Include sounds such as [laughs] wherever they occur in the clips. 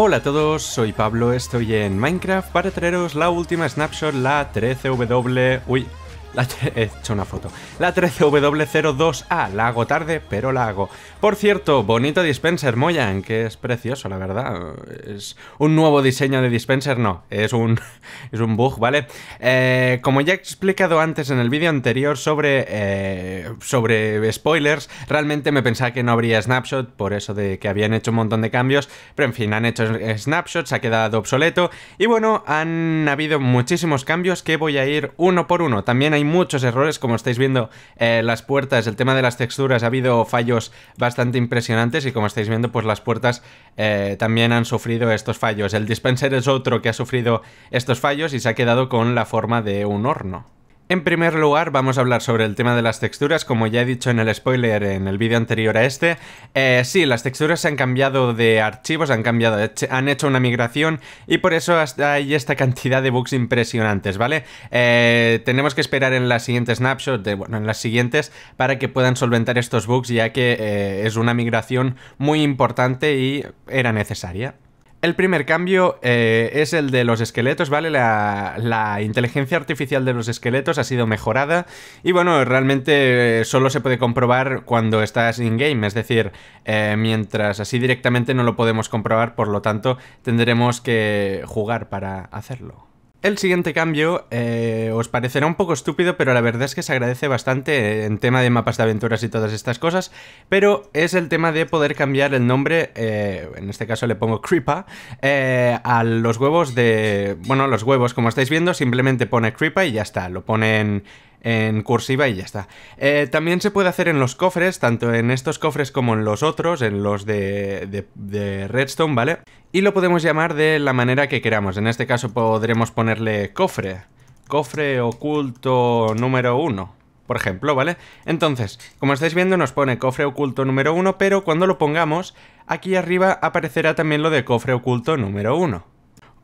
Hola a todos, soy Pablo, estoy en Minecraft para traeros la última snapshot, la 13W... Uy, [laughs] he hecho una foto. La 13W02A, la hago tarde, pero la hago. Por cierto, bonito dispenser Moyan, que es precioso, la verdad. Es un nuevo diseño de dispenser, no, es un, [laughs] es un bug, ¿vale? Eh, como ya he explicado antes en el vídeo anterior sobre, eh, sobre spoilers, realmente me pensaba que no habría snapshot, por eso de que habían hecho un montón de cambios, pero en fin, han hecho snapshots, ha quedado obsoleto, y bueno, han habido muchísimos cambios que voy a ir uno por uno. También hay muchos errores, como estáis viendo eh, las puertas, el tema de las texturas, ha habido fallos bastante impresionantes y como estáis viendo pues las puertas eh, también han sufrido estos fallos. El dispenser es otro que ha sufrido estos fallos y se ha quedado con la forma de un horno. En primer lugar, vamos a hablar sobre el tema de las texturas, como ya he dicho en el spoiler en el vídeo anterior a este. Eh, sí, las texturas se han cambiado de archivos, han cambiado, han hecho una migración y por eso hay esta cantidad de bugs impresionantes, ¿vale? Eh, tenemos que esperar en las siguientes snapshots, bueno, en las siguientes, para que puedan solventar estos bugs, ya que eh, es una migración muy importante y era necesaria. El primer cambio eh, es el de los esqueletos, ¿vale? La, inteligencia artificial de los esqueletos ha sido mejorada y bueno, realmente eh, solo se puede comprobar cuando estás in-game, es decir, eh, mientras así directamente no lo podemos comprobar, por lo tanto tendremos que jugar para hacerlo. El siguiente cambio eh, os parecerá un poco estúpido, pero la verdad es que se agradece bastante en tema de mapas de aventuras y todas estas cosas, pero es el tema de poder cambiar el nombre, eh, en este caso le pongo Creepa, eh, a los huevos de... bueno, los huevos, como estáis viendo, simplemente pone Creepa y ya está, lo ponen en cursiva y ya está. Eh, también se puede hacer en los cofres, tanto en estos cofres como en los otros, en los de, de, redstone, ¿vale? Y lo podemos llamar de la manera que queramos. En este caso podremos ponerle cofre. Cofre oculto número 1, por ejemplo, ¿vale? Entonces, como estáis viendo, nos pone cofre oculto número 1, pero cuando lo pongamos, aquí arriba aparecerá también lo de cofre oculto número 1.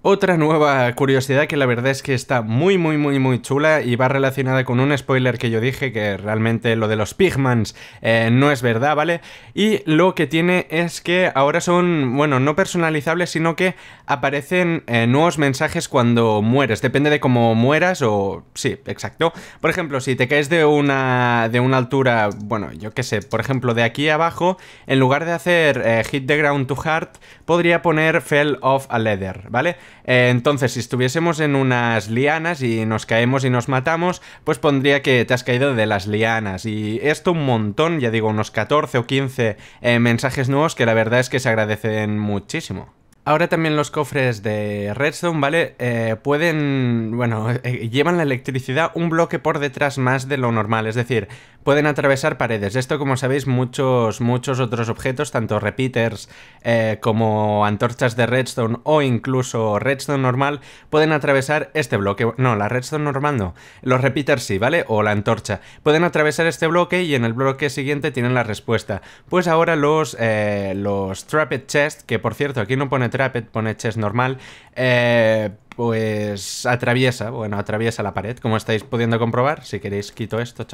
Otra nueva curiosidad que la verdad es que está muy muy muy muy chula y va relacionada con un spoiler que yo dije que realmente lo de los pigmans eh, no es verdad, ¿vale? Y lo que tiene es que ahora son, bueno, no personalizables sino que aparecen eh, nuevos mensajes cuando mueres, depende de cómo mueras o... sí, exacto. Por ejemplo, si te caes de una, de una altura, bueno, yo qué sé, por ejemplo de aquí abajo, en lugar de hacer eh, hit the ground to heart, podría poner fell off a leather, ¿vale? Eh, entonces, si estuviésemos en unas lianas y nos caemos y nos matamos, pues pondría que te has caído de las lianas. Y esto un montón, ya digo, unos 14 o 15 eh, mensajes nuevos que la verdad es que se agradecen muchísimo. Ahora también los cofres de Redstone, ¿vale? Eh, pueden, bueno, llevan la electricidad un bloque por detrás más de lo normal. Es decir, pueden atravesar paredes. Esto, como sabéis, muchos, muchos otros objetos, tanto repeaters eh, como antorchas de redstone o incluso redstone normal, pueden atravesar este bloque. No, la redstone normal no. Los repeaters sí, ¿vale? O la antorcha. Pueden atravesar este bloque y en el bloque siguiente tienen la respuesta. Pues ahora los, eh, los trapped chest, que por cierto aquí no pone trapped, pone chest normal, eh pues atraviesa, bueno, atraviesa la pared, como estáis pudiendo comprobar. Si queréis, quito esto.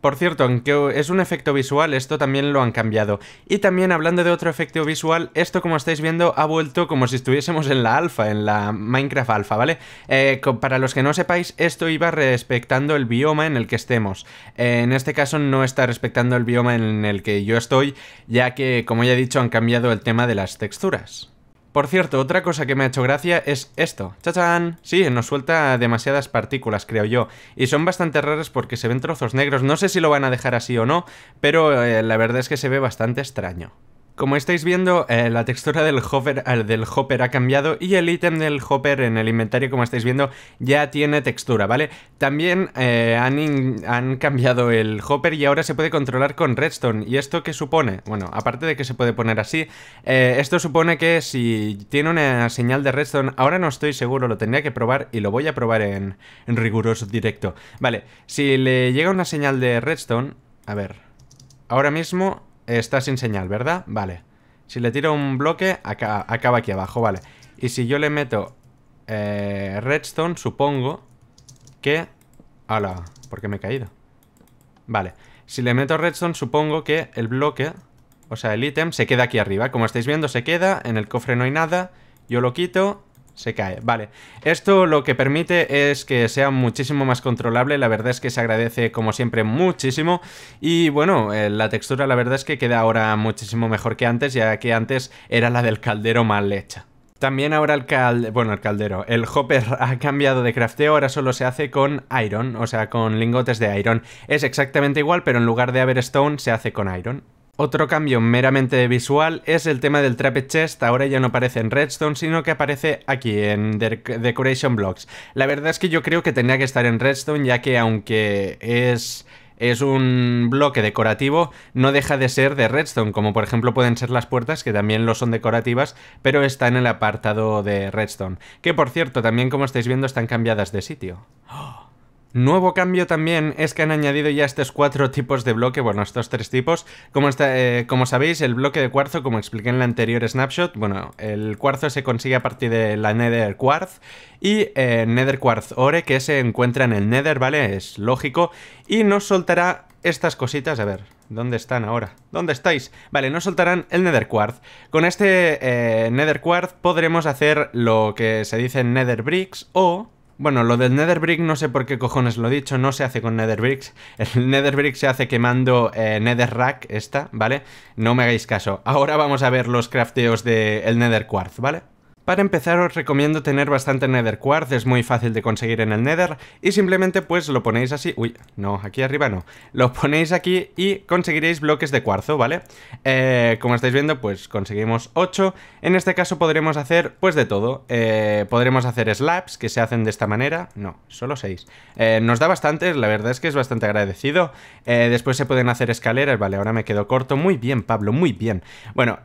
Por cierto, aunque es un efecto visual, esto también lo han cambiado. Y también hablando de otro efecto visual, esto como estáis viendo ha vuelto como si estuviésemos en la alfa, en la Minecraft alfa, ¿vale? Eh, para los que no sepáis, esto iba respetando el bioma en el que estemos. Eh, en este caso no está respetando el bioma en el que yo estoy, ya que, como ya he dicho, han cambiado el tema de las texturas. Por cierto, otra cosa que me ha hecho gracia es esto. ¡Chachán! Sí, nos suelta demasiadas partículas, creo yo. Y son bastante raras porque se ven trozos negros. No sé si lo van a dejar así o no, pero eh, la verdad es que se ve bastante extraño. Como estáis viendo, eh, la textura del hopper, eh, del hopper, ha cambiado y el ítem del hopper en el inventario, como estáis viendo, ya tiene textura, ¿vale? También eh, han, han, cambiado el hopper y ahora se puede controlar con redstone. ¿Y esto qué supone? Bueno, aparte de que se puede poner así, esto supone que si tiene una señal de redstone, ahora no estoy seguro, lo tendría que probar y lo voy a probar en, en riguroso directo. Vale, si le llega una señal de redstone, a ver, ahora mismo Está sin señal, ¿verdad? Vale. Si le tiro un bloque, acá, acaba aquí abajo, vale. Y si yo le meto eh, redstone, supongo que... ¡Hala! ¿Por qué me he caído? Vale. Si le meto redstone, supongo que el bloque, o sea, el ítem, se queda aquí arriba. Como estáis viendo, se queda. En el cofre no hay nada. Yo lo quito se cae. Vale, esto lo que permite es que sea muchísimo más controlable, la verdad es que se agradece como siempre muchísimo y bueno, eh, la textura la verdad es que queda ahora muchísimo mejor que antes, ya que antes era la del caldero mal hecha. También ahora el caldero, bueno, el caldero, el hopper [laughs] ha cambiado de crafteo, ahora solo se hace con iron, o sea, con lingotes de iron. Es exactamente igual, pero en lugar de haber stone se hace con iron. Otro cambio meramente visual es el tema del trape Chest, ahora ya no aparece en Redstone, sino que aparece aquí, en Decoration Blocks. La verdad es que yo creo que tenía que estar en Redstone, ya que aunque es es un bloque decorativo, no deja de ser de redstone, como por ejemplo pueden ser las puertas, que también lo son decorativas, pero está en el apartado de redstone. Que por cierto, también como estáis viendo, están cambiadas de sitio. ¡Oh! Nuevo cambio también es que han añadido ya estos cuatro tipos de bloque, bueno, estos tres tipos. Como, eh, como sabéis, el bloque de cuarzo, como expliqué en la anterior snapshot, bueno, el cuarzo se consigue a partir de la Nether Quartz y eh, Nether Quartz Ore, que se encuentra en el Nether, ¿vale? Es lógico. Y nos soltará estas cositas, a ver, ¿Dónde están ahora? ¿Dónde estáis? Vale, nos soltarán el Nether Quartz. Con este eh, Nether Quartz podremos hacer lo que se dice Nether Bricks o bueno, lo del Netherbrick no sé por qué cojones lo he dicho, no se hace con Netherbricks. El Netherbrick se hace quemando eh, Netherrack, esta, ¿vale? No me hagáis caso. Ahora vamos a ver los crafteos del de Nether Quartz, ¿vale? Para empezar os recomiendo tener bastante Nether Quartz, es muy fácil de conseguir en el Nether y simplemente pues lo ponéis así, uy, no, aquí arriba no, lo ponéis aquí y conseguiréis bloques de cuarzo, ¿vale? Eh, como estáis viendo pues conseguimos 8, en este caso podremos hacer pues de todo, eh, podremos hacer slabs que se hacen de esta manera, no, solo 6, eh, nos da bastantes, la verdad es que es bastante agradecido, después se pueden hacer escaleras, vale, ahora me quedo corto, muy bien Pablo, muy bien, bueno,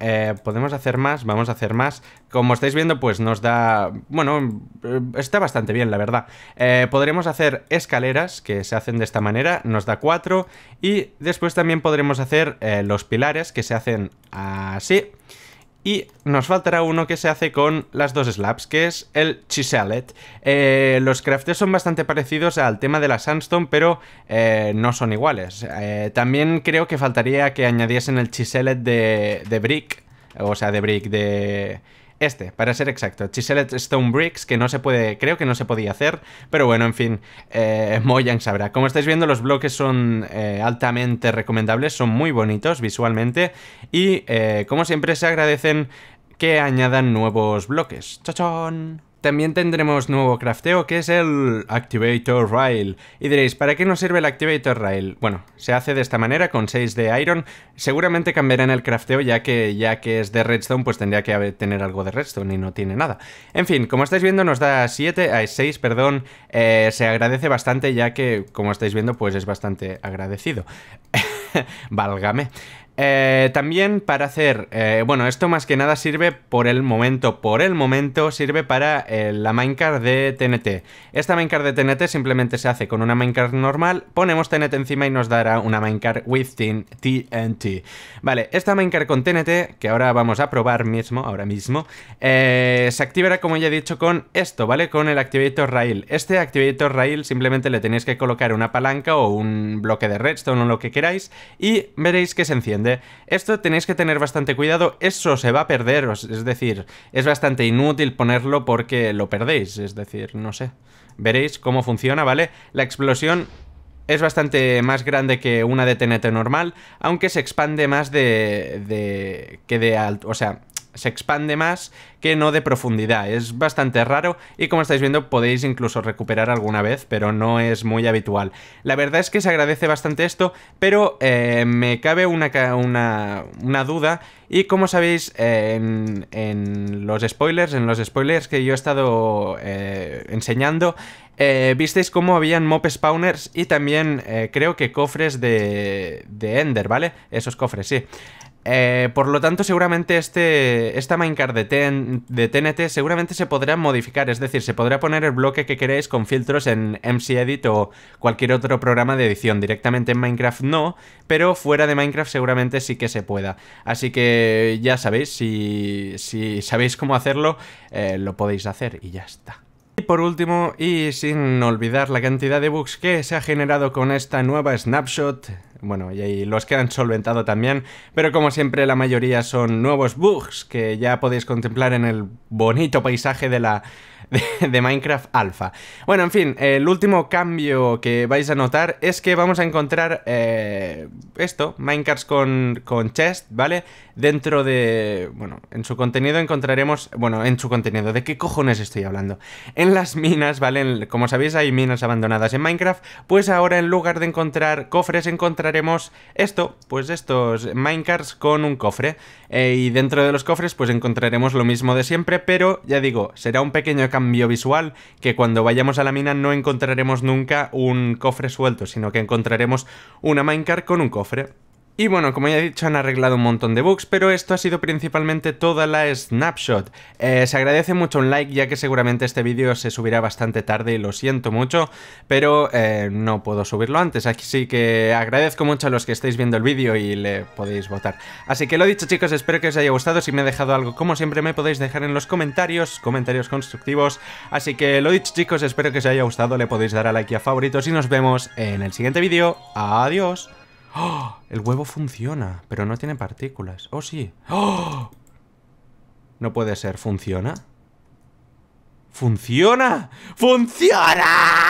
podemos hacer más, vamos a hacer más, como estáis viendo pues nos da... Bueno, eh, está bastante bien, la verdad. Eh, podremos hacer escaleras que se hacen de esta manera, nos da cuatro Y después también podremos hacer eh, los pilares que se hacen así. Y nos faltará uno que se hace con las dos slabs, que es el chiselet. los crafters son bastante parecidos al tema de la sandstone, pero no son iguales. también creo que faltaría que añadiesen el chiselet de brick, o sea, de brick de... Este, para ser exacto, Chiselet Stone Bricks, que no se puede, creo que no se podía hacer, pero bueno, en fin, eh, Mojang sabrá. Como estáis viendo, los bloques son eh, altamente recomendables, son muy bonitos visualmente y, eh, como siempre, se agradecen que añadan nuevos bloques. ¡Chachón! También tendremos nuevo crafteo que es el Activator Rail. Y diréis, ¿para qué nos sirve el Activator Rail? Bueno, se hace de esta manera con 6 de Iron. Seguramente cambiarán el crafteo ya que, ya que es de Redstone, pues tendría que tener algo de Redstone y no tiene nada. En fin, como estáis viendo nos da 7, a 6, perdón. Eh, se agradece bastante ya que, como estáis viendo, pues es bastante agradecido. [laughs] Válgame. Eh, también para hacer, eh, bueno, esto más que nada sirve por el momento, por el momento sirve para eh, la minecart de TNT. Esta minecart de TNT simplemente se hace con una minecart normal, ponemos TNT encima y nos dará una minecart with TNT. Vale, esta minecart con TNT, que ahora vamos a probar mismo, ahora mismo, se activará como ya he dicho con esto, ¿vale? Con el Activator Rail. Este Activator Rail simplemente le tenéis que colocar una palanca o un bloque de redstone o lo que queráis y veréis que se enciende. Esto tenéis que tener bastante cuidado, eso se va a perder, es decir, es bastante inútil ponerlo porque lo perdéis, es decir, no sé. Veréis cómo funciona, ¿vale? La explosión es bastante más grande que una de TNT normal, aunque se expande más de... de que de alto... O sea, se expande más que no de profundidad. Es bastante raro y como estáis viendo podéis incluso recuperar alguna vez, pero no es muy habitual. La verdad es que se agradece bastante esto, pero eh, me cabe una, una, duda y como sabéis en, los spoilers, en los spoilers que yo he estado eh, enseñando, eh, visteis cómo habían mob spawners y también creo que cofres de, de Ender, ¿vale? Esos cofres, sí. Eh, por lo tanto, seguramente este, esta minecart de, de, TNT seguramente se podrá modificar, es decir, se podrá poner el bloque que queréis con filtros en MC Edit o cualquier otro programa de edición. Directamente en Minecraft no, pero fuera de Minecraft seguramente sí que se pueda. Así que ya sabéis, si, sabéis cómo hacerlo, eh, lo podéis hacer y ya está. Y por último, y sin olvidar la cantidad de bugs que se ha generado con esta nueva snapshot, bueno, y los que han solventado también, pero como siempre la mayoría son nuevos bugs que ya podéis contemplar en el bonito paisaje de la de, Minecraft Alpha. Bueno, en fin, el último cambio que vais a notar es que vamos a encontrar eh, esto, minecarts con, con chest, ¿vale? dentro de... Bueno, en su contenido encontraremos... Bueno, en su contenido, ¿de qué cojones estoy hablando? En las minas, ¿vale? como sabéis hay minas abandonadas en Minecraft, pues ahora en lugar de encontrar cofres encontraremos esto, pues estos minecarts con un cofre. Eh, y dentro de los cofres pues encontraremos lo mismo de siempre, pero ya digo, será un pequeño cambio visual que cuando vayamos a la mina no encontraremos nunca un cofre suelto, sino que encontraremos una minecart con un cofre. Y bueno, como ya he dicho, han arreglado un montón de bugs, pero esto ha sido principalmente toda la snapshot. Eh, se agradece mucho un like, ya que seguramente este vídeo se subirá bastante tarde y lo siento mucho, pero eh, no puedo subirlo antes, así que agradezco mucho a los que estáis viendo el vídeo y le podéis votar. Así que lo dicho chicos, espero que os haya gustado, si me he dejado algo, como siempre me podéis dejar en los comentarios, comentarios constructivos, así que lo dicho chicos, espero que os haya gustado, le podéis dar a like y a favoritos y nos vemos en el siguiente vídeo. Adiós. [gasps] El huevo funciona, pero no tiene partículas. ¡Oh, sí! [gasps] No puede ser. ¿Funciona? ¡Funciona! ¡Funciona!